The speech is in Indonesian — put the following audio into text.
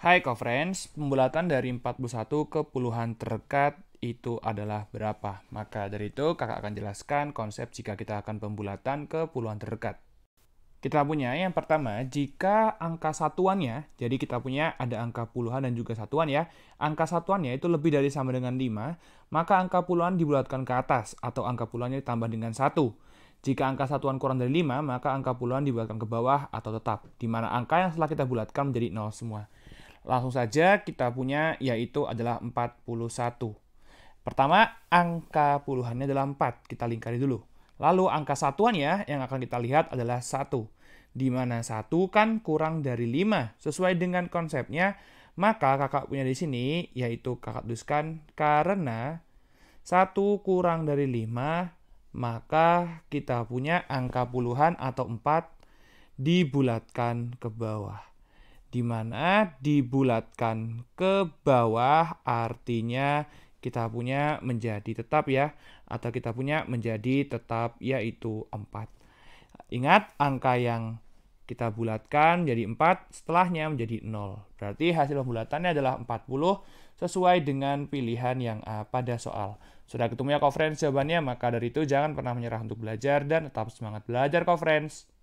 Hai co-friends, pembulatan dari 41 ke puluhan terdekat itu adalah berapa? Maka dari itu kakak akan jelaskan konsep jika kita akan pembulatan ke puluhan terdekat. Kita punya yang pertama, jika angka satuannya, jadi kita punya ada angka puluhan dan juga satuan ya, angka satuannya itu lebih dari sama dengan 5, maka angka puluhan dibulatkan ke atas, atau angka puluhannya ditambah dengan 1. Jika angka satuan kurang dari 5, maka angka puluhan dibulatkan ke bawah atau tetap, di mana angka yang setelah kita bulatkan menjadi 0 semua. Langsung saja kita punya yaitu adalah 41. Pertama, angka puluhannya adalah 4. Kita lingkari dulu. Lalu angka satuannya yang akan kita lihat adalah 1. Di mana 1 kan kurang dari 5. Sesuai dengan konsepnya, maka kakak punya di sini yaitu kakak tuliskan karena 1 kurang dari 5 maka kita punya angka puluhan atau 4 dibulatkan ke bawah di mana dibulatkan ke bawah artinya kita punya menjadi tetap ya atau kita punya menjadi tetap yaitu 4. Ingat angka yang kita bulatkan jadi 4, setelahnya menjadi 0. Berarti hasil pembulatannya adalah 40 sesuai dengan pilihan yang A ah, pada soal. Sudah ketemu ya conference jawabannya, maka dari itu jangan pernah menyerah untuk belajar dan tetap semangat belajar conference.